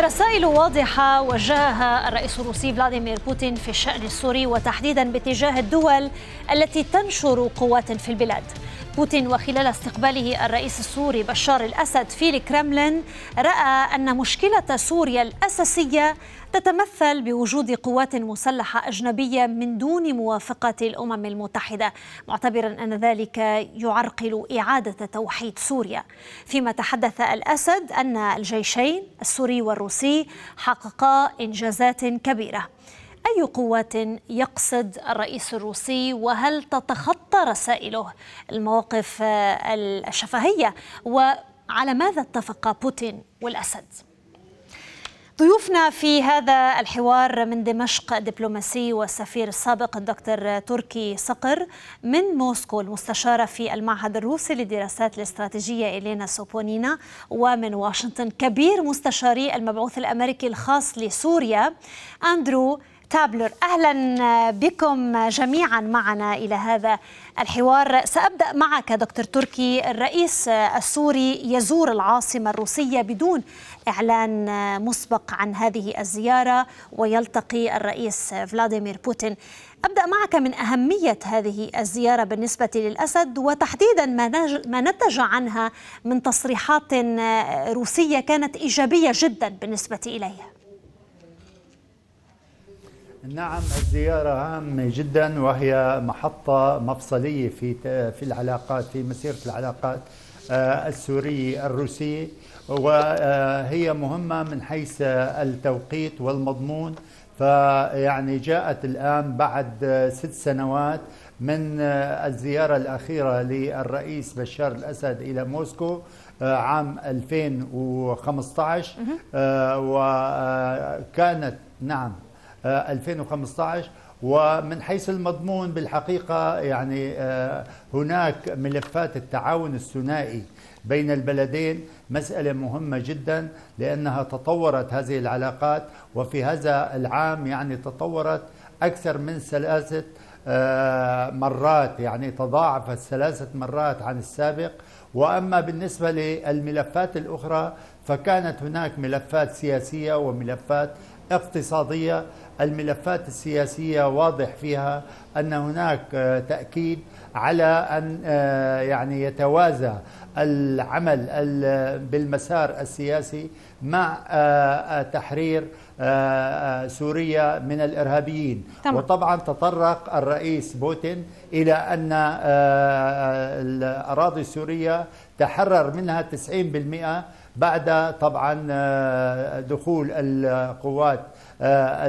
رسائل واضحة وجهها الرئيس الروسي فلاديمير بوتين في الشأن السوري وتحديدا باتجاه الدول التي تنشر قوات في البلاد بوتين وخلال استقباله الرئيس السوري بشار الأسد في الكرملين رأى أن مشكلة سوريا الأساسية تتمثل بوجود قوات مسلحة أجنبية من دون موافقة الأمم المتحدة معتبرا أن ذلك يعرقل إعادة توحيد سوريا فيما تحدث الأسد أن الجيشين السوري والروسي حققا إنجازات كبيرة أي قوات يقصد الرئيس الروسي وهل تتخطى رسائله المواقف آه، الشفهية وعلى ماذا اتفق بوتين والأسد؟ ضيوفنا في هذا الحوار من دمشق الدبلوماسي والسفير السابق الدكتور تركي صقر من موسكو المستشارة في المعهد الروسي للدراسات الاستراتيجية إلينا سوبونينا ومن واشنطن كبير مستشاري المبعوث الأمريكي الخاص لسوريا أندرو تابلر أهلا بكم جميعا معنا إلى هذا الحوار سأبدأ معك دكتور تركي الرئيس السوري يزور العاصمة الروسية بدون إعلان مسبق عن هذه الزيارة ويلتقي الرئيس فلاديمير بوتين أبدأ معك من أهمية هذه الزيارة بالنسبة للأسد وتحديدا ما نتج عنها من تصريحات روسية كانت إيجابية جدا بالنسبة إليها نعم الزيارة هامة جدا وهي محطة مفصلية في في العلاقات في مسيرة العلاقات آه، السورية الروسية آه، وهي مهمة من حيث التوقيت والمضمون فيعني جاءت الآن بعد ست سنوات من آه، الزيارة الأخيرة للرئيس بشار الأسد إلى موسكو عام 2015 وكانت نعم 2015 آه، ومن حيث المضمون بالحقيقة يعني آه، هناك ملفات التعاون الثنائي بين البلدين مسألة مهمة جدا لأنها تطورت هذه العلاقات وفي هذا العام يعني تطورت أكثر من ثلاثة آه، مرات يعني تضاعفت ثلاثة مرات عن السابق وأما بالنسبة للملفات الأخرى فكانت هناك ملفات سياسية وملفات اقتصادية الملفات السياسية واضح فيها أن هناك آه، تأكيد على أن آه، يعني يتوازى العمل بالمسار السياسي مع آه، تحرير سوريا من الارهابيين طبعا. وطبعا تطرق الرئيس بوتين الى ان الاراضي السوريه تحرر منها 90% بعد طبعا دخول القوات آه،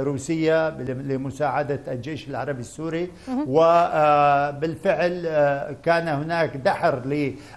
الروسية لمساعدة الجيش العربي السوري وبالفعل آه، آه، كان هناك دحر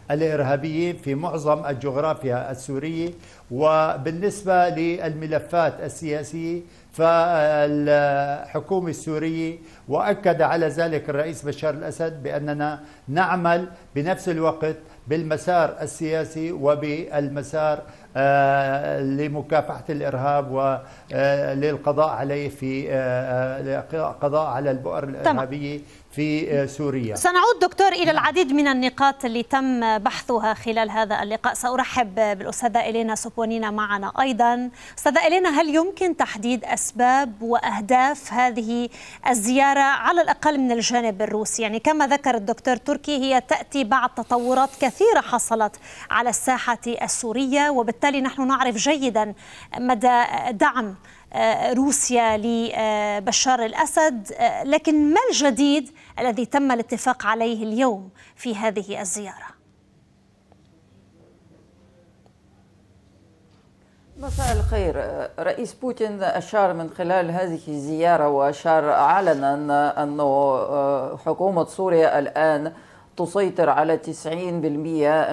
للإرهابيين في معظم الجغرافيا السورية وبالنسبة للملفات السياسية فالحكومة السورية وأكد على ذلك الرئيس بشار الأسد بأننا نعمل بنفس الوقت بالمسار السياسي وبالمسار آه، لمكافحة الإرهاب وللقضاء آه، عليه في آه، قضاء على البؤر الإرهابية في سوريا سنعود دكتور إلى العديد من النقاط اللي تم بحثها خلال هذا اللقاء سأرحب بالأستاذة إلينا سوبونينا معنا أيضا أستاذة إلينا هل يمكن تحديد أسباب وأهداف هذه الزيارة على الأقل من الجانب الروسي يعني كما ذكر الدكتور تركي هي تأتي بعد تطورات كثيرة حصلت على الساحة السورية وبالتالي وبالتالي نحن نعرف جيدا مدى دعم آه، روسيا لبشار الاسد آه، لكن ما الجديد الذي تم الاتفاق عليه اليوم في هذه الزياره مساء الخير رئيس بوتين أشار من خلال هذه الزيارة وأشار علنا أن آه، حكومة سوريا الآن تسيطر على 90%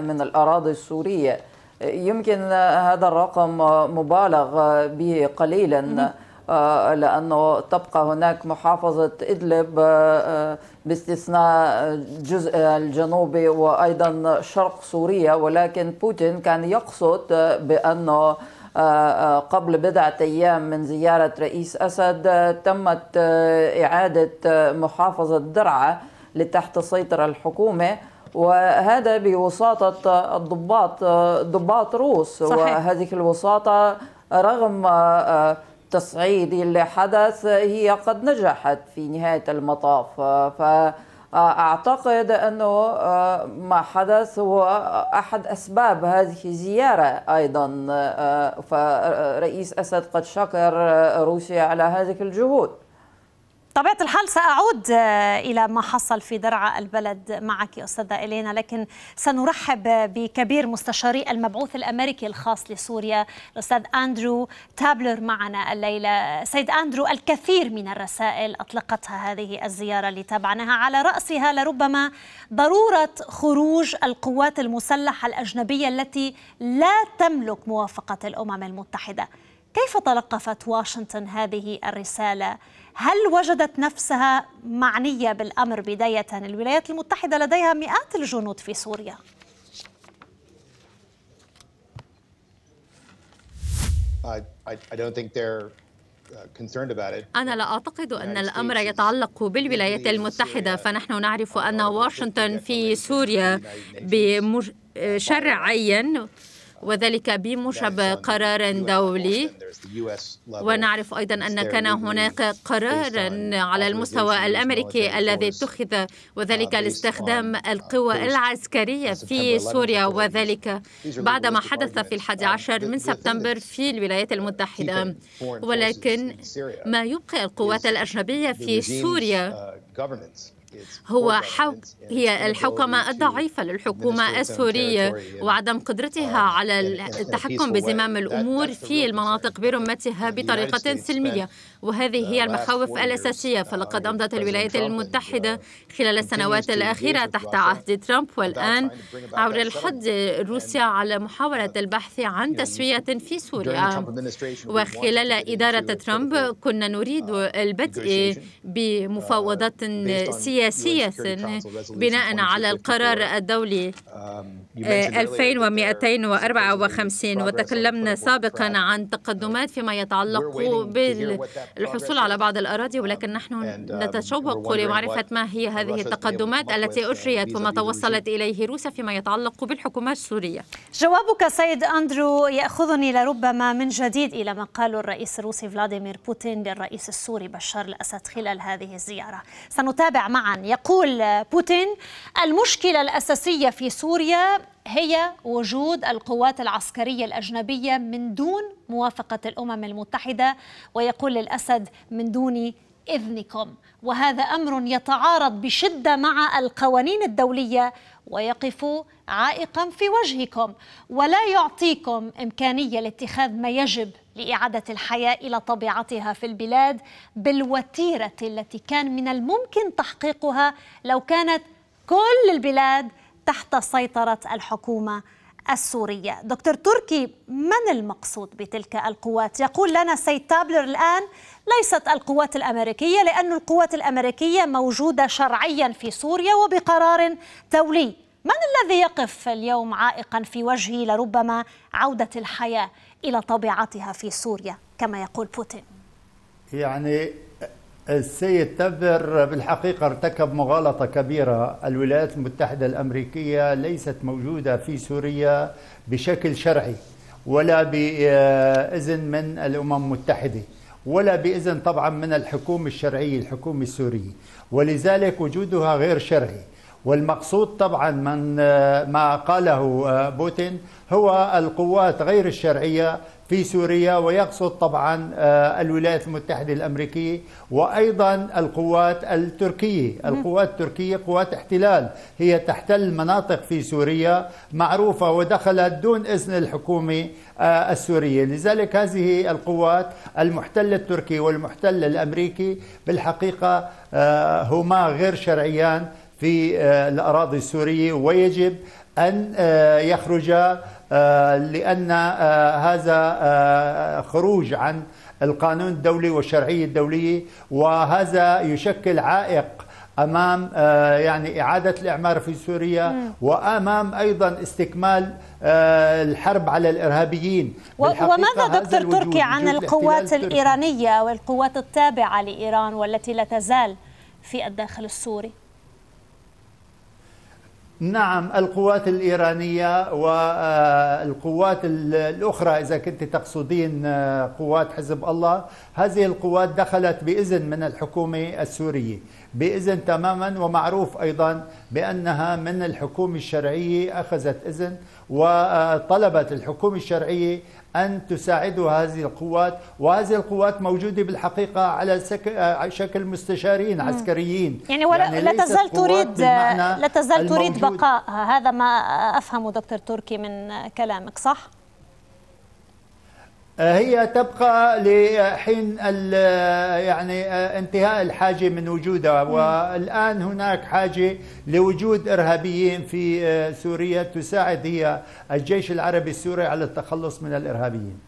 من الأراضي السورية يمكن هذا الرقم مبالغ به قليلا آه، لأنه تبقى هناك محافظة إدلب آه، آه، باستثناء الجزء الجنوبي وأيضا شرق سوريا ولكن بوتين كان يقصد بأنه قبل بضعة أيام من زيارة رئيس أسد تمت إعادة محافظة درعا لتحت سيطرة الحكومة وهذا بوساطة الضباط ضباط روس صحيح. وهذه الوساطة رغم آه، تصعيد اللي حدث هي قد نجحت في نهاية المطاف آه، فأعتقد أنه آه، ما حدث هو أحد أسباب هذه الزيارة أيضا فرئيس أسد قد شكر روسيا على هذه الجهود طبيعة الحال سأعود آه، إلى ما حصل في درعا البلد معك أستاذة إلينا لكن سنرحب بكبير مستشاري المبعوث الأمريكي الخاص لسوريا الأستاذ أندرو تابلر معنا الليلة سيد أندرو الكثير من الرسائل أطلقتها هذه الزيارة اللي تابعناها على رأسها لربما ضرورة خروج القوات المسلحة الأجنبية التي لا تملك موافقة الأمم المتحدة كيف تلقفت واشنطن هذه الرسالة؟ هل وجدت نفسها معنية بالأمر بداية؟ الولايات المتحدة لديها مئات الجنود في سوريا uh, أنا لا أعتقد أن الأمر يتعلق بالولايات المتحدة فنحن نعرف أن واشنطن في سوريا بشرعيا وذلك بموجب قرار دولي ونعرف أيضا أن كان هناك قرار على المستوى الأمريكي الذي اتخذ uh, وذلك لاستخدام uh, القوى العسكرية في سوريا وذلك بعدما حدث في uh, الحادي عشر من سبتمبر في الولايات المتحدة ولكن ما يبقي القوات الأجنبية في سوريا هو حو... هي الحوكمة الضعيفة للحكومة السورية وعدم قدرتها um, على التحكم بزمام الأمور في المناطق برمتها بطريقة سلمية وهذه هي المخاوف الأساسية فلقد أمضت الولايات المتحدة خلال السنوات الأخيرة تحت عهد ترامب والآن عبر الحد روسيا على محاولة البحث عن تسوية في سوريا وخلال إدارة ترامب كنا نريد uh, البدء بمفاوضات uh, سياسية بناء على القرار الدولي 2254 um, uh, وتكلمنا سابقا عن تقدمات فيما يتعلق بال الحصول على بعض الأراضي ولكن نحن um, نتشوق لمعرفة ما هي هذه التقدمات التي uh, أجريت وما توصلت إليه روسيا فيما يتعلق بالحكومة السورية جوابك سيد أندرو يأخذني لربما من جديد إلى ما قاله الرئيس الروسي فلاديمير بوتين للرئيس السوري بشار الأسد خلال هذه الزيارة سنتابع معا يقول بوتين المشكلة الأساسية في سوريا هي وجود القوات العسكريه الاجنبيه من دون موافقه الامم المتحده ويقول الاسد من دون اذنكم وهذا امر يتعارض بشده مع القوانين الدوليه ويقف عائقا في وجهكم ولا يعطيكم امكانيه لاتخاذ ما يجب لاعاده الحياه الى طبيعتها في البلاد بالوتيره التي كان من الممكن تحقيقها لو كانت كل البلاد تحت سيطرة الحكومة السورية دكتور تركي من المقصود بتلك القوات؟ يقول لنا سيد تابلر الآن ليست القوات الأمريكية لأن القوات الأمريكية موجودة شرعيا في سوريا وبقرار دولي من الذي يقف اليوم عائقا في وجهه لربما عودة الحياة إلى طبيعتها في سوريا كما يقول بوتين؟ يعني السيد تبر بالحقيقة ارتكب مغالطة كبيرة الولايات المتحدة الأمريكية ليست موجودة في سوريا بشكل شرعي ولا بإذن من الأمم المتحدة ولا بإذن طبعا من الحكومة الشرعية الحكومة السورية ولذلك وجودها غير شرعي والمقصود طبعا من ما قاله بوتين هو القوات غير الشرعية في سوريا ويقصد طبعا آه، الولايات المتحدة الأمريكية وأيضا القوات التركية القوات التركية قوات احتلال هي تحتل مناطق في سوريا معروفة ودخلت دون إذن الحكومة آه، السورية لذلك هذه القوات المحتل التركي والمحتل الأمريكي بالحقيقة آه، هما غير شرعيان في الأراضي السورية ويجب أن يخرج آه، لأن آه، هذا آه، خروج عن القانون الدولي والشرعية الدولية وهذا يشكل عائق امام يعني اعاده الاعمار في سوريا وامام ايضا استكمال الحرب على الارهابيين وماذا دكتور تركي عن القوات الايرانيه والقوات التابعه لايران والتي لا تزال في الداخل السوري نعم القوات الإيرانية والقوات الأخرى إذا كنت تقصدين آه، قوات حزب الله هذه القوات دخلت بإذن من الحكومة السورية بإذن تماما ومعروف أيضا بأنها من الحكومة الشرعية أخذت إذن وطلبت الحكومة الشرعية أن تساعده هذه القوات وهذه القوات موجودة بالحقيقة على آه، شكل مستشارين عسكريين يعني, ولا يعني لا تزال تريد لا تزال تريد بقاء هذا ما أفهمه دكتور تركي من كلامك صح؟ هي تبقى لحين يعني آه، انتهاء الحاجة من وجودها والآن هناك حاجة لوجود إرهابيين في آه، سوريا تساعد هي الجيش العربي السوري على التخلص من الإرهابيين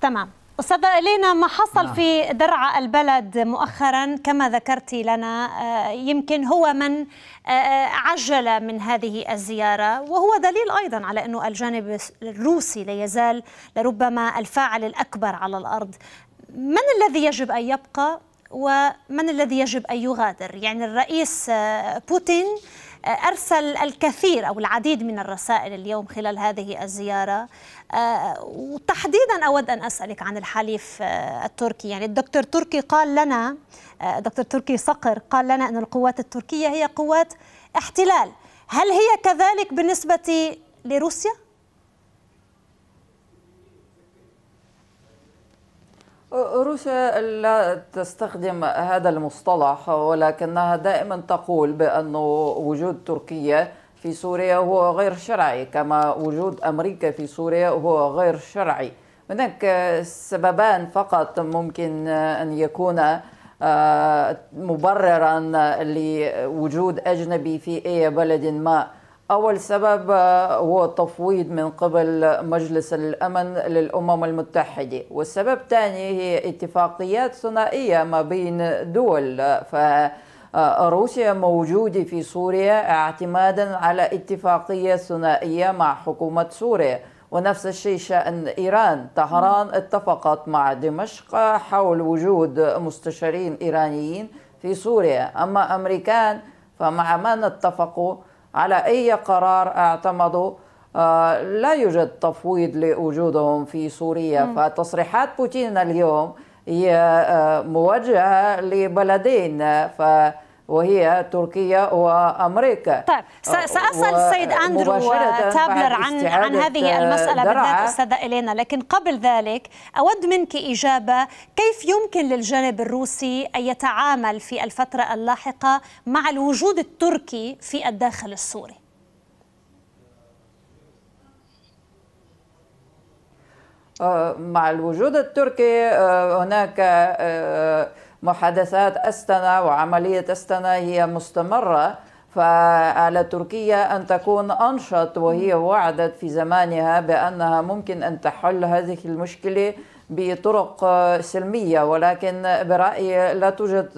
تمام أستاذة إلينا ما حصل نعم. في درعا البلد مؤخرا كما ذكرتي لنا آه، يمكن هو من آه، آه، عجل من هذه الزيارة وهو دليل أيضا على أنه الجانب الروسي لا يزال لربما الفاعل الأكبر على الأرض من الذي يجب أن يبقى ومن الذي يجب أن يغادر يعني الرئيس بوتين أرسل الكثير أو العديد من الرسائل اليوم خلال هذه الزيارة آه، وتحديدا أود أن أسألك عن الحليف آه، التركي يعني الدكتور تركي قال لنا آه، دكتور تركي صقر قال لنا أن القوات التركية هي قوات احتلال هل هي كذلك بالنسبة لروسيا؟ روسيا لا تستخدم هذا المصطلح ولكنها دائما تقول بأن وجود تركيا في سوريا هو غير شرعي كما وجود أمريكا في سوريا هو غير شرعي هناك سببان فقط ممكن أن يكون آه، مبررا لوجود أجنبي في أي بلد ما أول سبب آه، هو تفويض من قبل مجلس الأمن للأمم المتحدة والسبب الثاني هي اتفاقيات ثنائية ما بين دول فروسيا آه، موجودة في سوريا اعتمادا على اتفاقية ثنائية مع حكومة سوريا ونفس الشيء شأن إيران طهران اتفقت مع دمشق حول وجود مستشارين إيرانيين في سوريا أما أمريكان فمع من اتفقوا على أي قرار اعتمدوا آه، لا يوجد تفويض لوجودهم في سوريا م. فتصريحات بوتين اليوم هي آه، موجهة لبلدين ف وهي تركيا وامريكا طيب آه، ساسال السيد اندرو تابلر عن عن هذه المساله بالذات استاذه الينا لكن قبل ذلك اود منك اجابه كيف يمكن للجانب الروسي ان يتعامل في الفتره اللاحقه مع الوجود التركي في الداخل السوري آه، مع الوجود التركي آه، هناك محادثات أستنا وعملية أستنا هي مستمرة فعلى تركيا أن تكون أنشط وهي وعدت في زمانها بأنها ممكن أن تحل هذه المشكلة بطرق سلمية ولكن برأيي لا توجد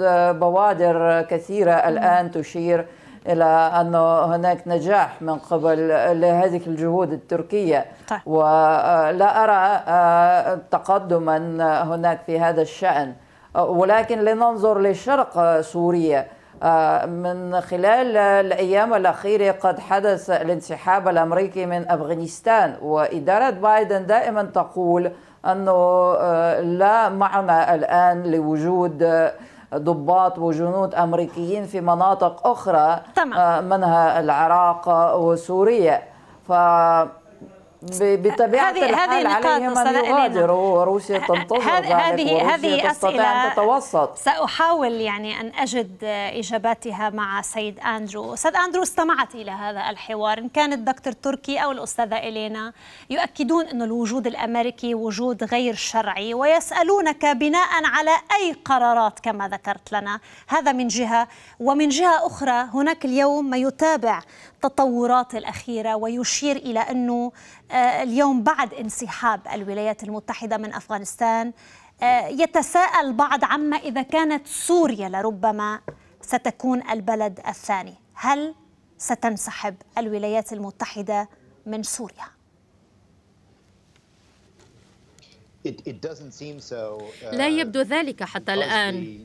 بوادر كثيرة الآن تشير إلى أن هناك نجاح من قبل لهذه الجهود التركية طيب. ولا أرى تقدما هناك في هذا الشأن آه، ولكن لننظر للشرق آه، سوريا آه، من خلال الأيام الأخيرة قد حدث الانسحاب الأمريكي من أفغانستان وإدارة بايدن دائما تقول أنه لا معنى الآن لوجود ضباط وجنود أمريكيين في مناطق أخرى منها العراق وسوريا ف بطبيعه الحال عليهم ان يغادروا وروسيا تنتظر هذه هذه اسئله أن تتوسط ساحاول يعني ان اجد اجاباتها مع سيد اندرو استاذ اندرو استمعت الى هذا الحوار ان كان الدكتور تركي او الاستاذه الينا يؤكدون ان الوجود الامريكي وجود غير شرعي ويسالونك بناء على اي قرارات كما ذكرت لنا هذا من جهه ومن جهه اخرى هناك اليوم ما يتابع التطورات الاخيره ويشير الى انه آه، اليوم بعد انسحاب الولايات المتحدة من أفغانستان آه، يتساءل البعض عما إذا كانت سوريا لربما ستكون البلد الثاني هل ستنسحب الولايات المتحدة من سوريا؟ uh, لا يبدو ذلك حتى الآن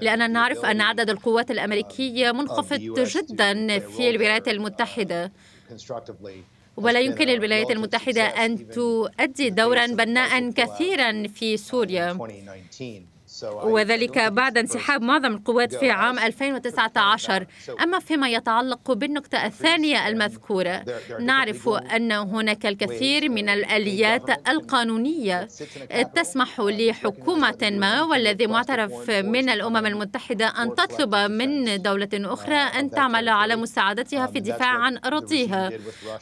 لأننا نعرف أن عدد القوات الأمريكية منخفض جدا في الولايات المتحدة ولا يمكن للولايات المتحدة أن تؤدي دورا بناء كثيرا في uh, سوريا وذلك بعد انسحاب معظم القوات في عام 2019 أما فيما يتعلق بالنقطة الثانية المذكورة نعرف أن هناك الكثير من الآليات القانونية تسمح لحكومة ما والذي معترف من الأمم المتحدة أن تطلب من دولة uh, أخرى أن تعمل على مساعدتها um, في الدفاع عن أراضيها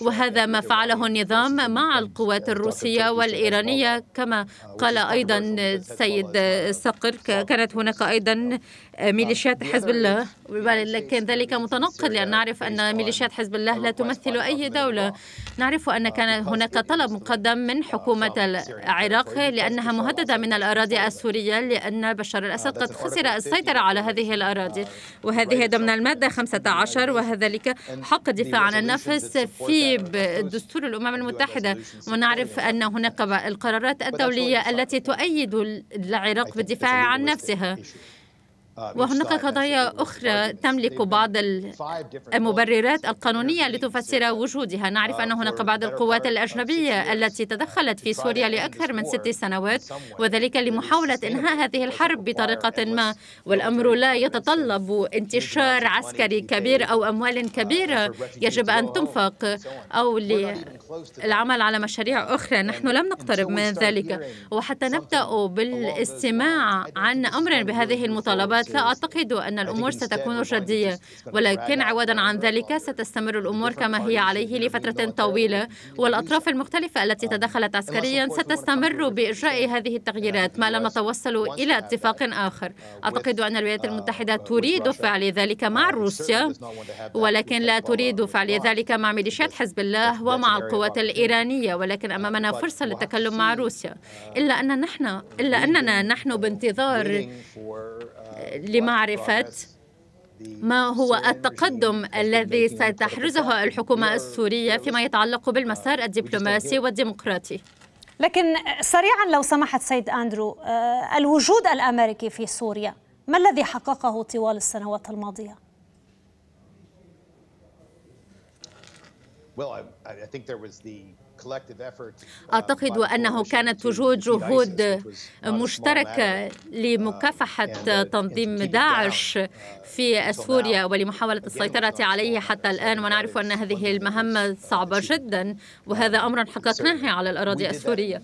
وهذا ما فعله النظام مع uh, القوات الروسية والإيرانية كما uh, قال أيضا السيد سقر المحقر كانت هناك أيضا ميليشيات حزب الله لكن ذلك متناقض لأن نعرف أن ميليشيات حزب الله لا تمثل أي دولة نعرف أن كان هناك طلب مقدم من حكومة العراق لأنها مهددة من الأراضي السورية لأن بشار الأسد قد خسر السيطرة على هذه الأراضي وهذه ضمن المادة 15 وذلك حق الدفاع عن النفس في دستور الأمم المتحدة ونعرف أن هناك القرارات الدولية التي تؤيد العراق بالدفاع عن نفسها آه، وهناك قضايا يعني أخرى تملك بعض المبررات القانونية لتفسر وجودها نعرف uh, أن هناك بعض القوات الأجنبية التي تدخلت في سوريا لأكثر من ست سنوات وذلك لمحاولة إنهاء هذه الحرب بطريقة ما والأمر لا يتطلب انتشار عسكري كبير أو أموال uh, كبيرة يجب أن تنفق أو للعمل على مشاريع أخرى نحن لم نقترب من ذلك وحتى نبدأ بالاستماع عن أمر بهذه المطالبات الانتخابات لا أعتقد أن الأمور ستكون جدية ولكن عوضا عن ذلك ستستمر الأمور كما هي عليه لفترة طويلة والأطراف المختلفة التي تدخلت عسكريا ستستمر بإجراء هذه التغييرات ما لم نتوصل إلى اتفاق آخر آه، أعتقد أن الولايات آه، المتحدة تريد فعل ذلك مع روسيا ولكن لا تريد فعل ذلك مع ميليشيات حزب الله ومع القوات الإيرانية ولكن أمامنا فرصة للتكلم مع روسيا uh, إلا أن نحن إلا أننا نحن بانتظار لمعرفة ما هو التقدم الذي ستحرزه الحكومة السورية فيما يتعلق بالمسار الدبلوماسي والديمقراطي لكن سريعا لو سمحت سيد أندرو آه، الوجود الأمريكي في سوريا ما الذي حققه طوال السنوات الماضية؟ Well, I, I think there was the Uh, أعتقد أنه كانت وجود جهود مشتركة uh, لمكافحة uh, تنظيم داعش في سوريا ولمحاولة السيطرة عليه حتى الآن ونعرف أن هذه المهمة صعبة جدا وهذا أمر حققناه على الأراضي السورية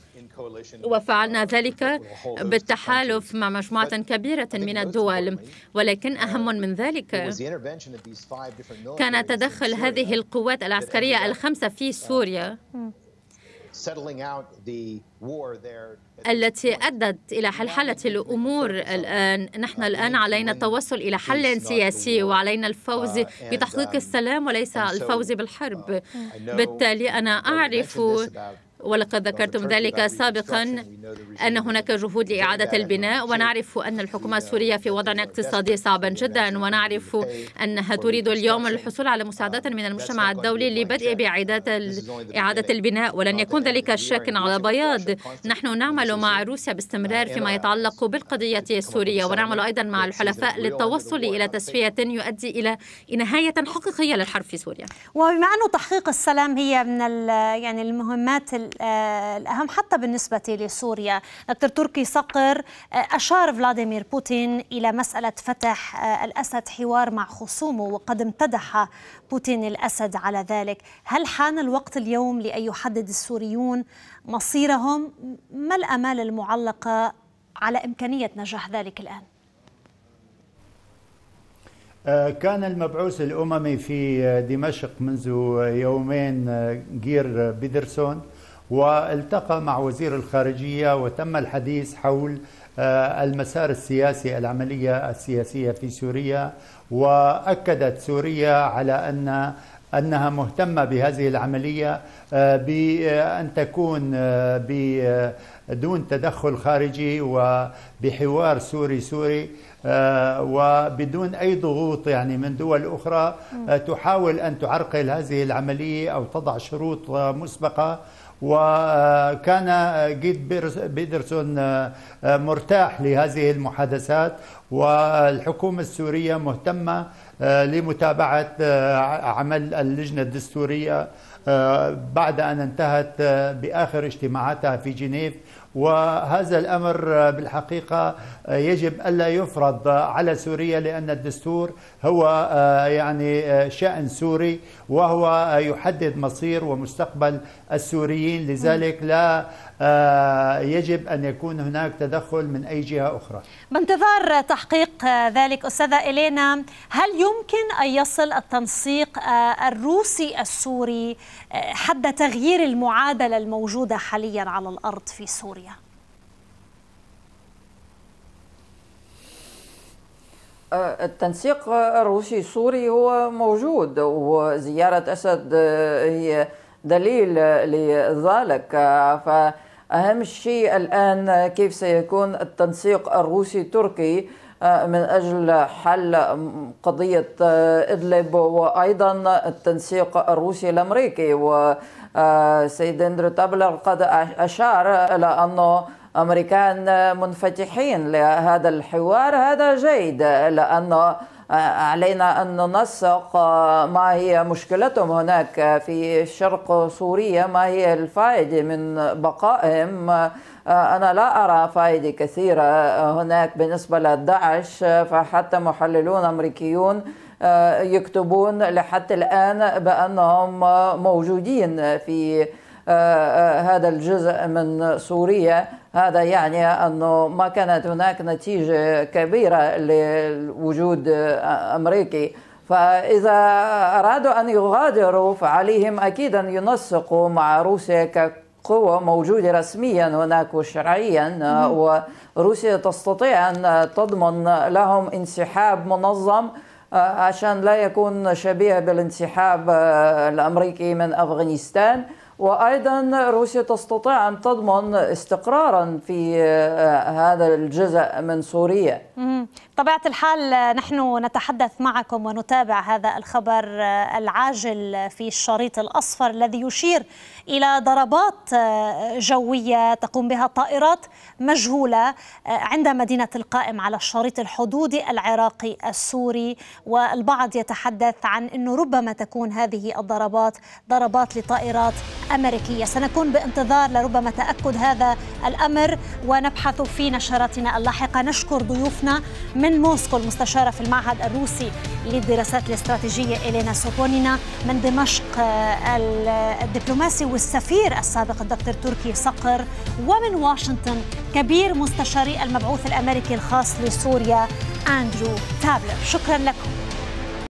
وفعلنا ذلك بالتحالف مع مجموعة كبيرة من الدول ولكن أهم من ذلك كان تدخل هذه القوات العسكرية الخمسة في سوريا mm. التي أدت إلى حلحلة الأمور الآن نحن uh, الآن علينا التوصل إلى حل سياسي وعلينا الفوز uh, بتحقيق um, السلام وليس الفوز بالحرب uh, بالتالي أنا أعرف ولقد ذكرتم ذلك سابقا أن هناك جهود لإعادة البناء ونعرف أن الحكومة السورية في وضع اقتصادي صعب جدا ونعرف أنها تريد اليوم الحصول على مساعدات um, من المجتمع الدولي لبدء بإعادة إعادة البناء ولن يكون ذلك شك على بياض نحن نعمل مع روسيا باستمرار فيما يتعلق بالقضية السورية ونعمل أيضا مع الحلفاء للتوصل إلى تسوية يؤدي إلى نهاية حقيقية للحرب في سوريا وبما أنه تحقيق السلام هي من يعني المهمات آه، الأهم حتى بالنسبة لسوريا دكتور تركي صقر آه، أشار فلاديمير بوتين إلى مسألة فتح آه، الأسد حوار مع خصومه وقد امتدح بوتين الأسد على ذلك هل حان الوقت اليوم لأن يحدد السوريون مصيرهم ما الأمال المعلقة على إمكانية نجاح ذلك الآن؟ كان المبعوث الأممي في دمشق منذ يومين جير بيدرسون والتقى مع وزير الخارجية وتم الحديث حول آه، المسار السياسي العملية السياسية في سوريا وأكدت سوريا على أن أنها مهتمة بهذه العملية آه، بأن آه، تكون بدون تدخل خارجي وبحوار سوري سوري وبدون أي ضغوط يعني من دول أخرى تحاول أن تعرقل هذه العملية أو تضع شروط مسبقة وكان جيد بيدرسون آه، آه، مرتاح لهذه المحادثات والحكومة السورية مهتمة آه، لمتابعة عمل اللجنة الدستورية بعد أن انتهت بآخر اجتماعاتها في جنيف وهذا الأمر بالحقيقة يجب ألا يفرض على سوريا لأن الدستور هو آه، يعني آه، شأن سوري وهو يحدد مصير ومستقبل السوريين لذلك لا آه، يجب أن يكون هناك تدخل من أي جهة أخرى بانتظار تحقيق آه، ذلك أستاذة إلينا هل يمكن أن يصل التنسيق آه، الروسي السوري حد تغيير المعادلة الموجودة حاليا على الأرض في سوريا؟ التنسيق الروسي السوري هو موجود وزيارة أسد هي دليل لذلك فأهم شيء الآن كيف سيكون التنسيق الروسي تركي آه، من أجل حل قضية آه، إدلب وأيضا التنسيق الروسي الأمريكي وسيد آه، أندرو تابلر قد أشار إلى أنه أمريكان منفتحين لهذا الحوار هذا جيد لأنه آه، علينا أن ننسق آه، ما هي مشكلتهم هناك آه، في الشرق سوريا ما هي الفائدة من بقائهم أنا لا أرى فائدة كثيرة هناك بالنسبة لداعش فحتى محللون أمريكيون يكتبون لحتى الآن بأنهم موجودين في آه، آه، هذا الجزء من سوريا هذا يعني أنه ما كانت هناك نتيجة كبيرة لوجود أمريكي فإذا أرادوا أن يغادروا فعليهم أكيد أن ينسقوا مع روسيا كقوة موجودة رسميا هناك وشرعيا وروسيا تستطيع أن تضمن لهم انسحاب منظم آه، عشان لا يكون شبيه بالانسحاب الأمريكي من أفغانستان وايضا روسيا تستطيع ان تضمن استقرارا في آه، هذا الجزء من سوريا طبيعة الحال نحن نتحدث معكم ونتابع هذا الخبر آه، العاجل في الشريط الأصفر الذي يشير إلى ضربات آه، جوية تقوم بها طائرات مجهولة آه، عند مدينة القائم على الشريط الحدودي العراقي السوري والبعض يتحدث عن أنه ربما تكون هذه الضربات ضربات لطائرات أمريكية سنكون بانتظار لربما تأكد هذا الأمر ونبحث في نشراتنا اللاحقة نشكر ضيوفنا من من موسكو المستشارة في المعهد الروسي للدراسات الاستراتيجية إلينا سوبونينا من دمشق آه، الدبلوماسي والسفير السابق الدكتور تركي صقر ومن واشنطن كبير مستشاري المبعوث الأمريكي الخاص لسوريا أندرو تابلر شكرا لكم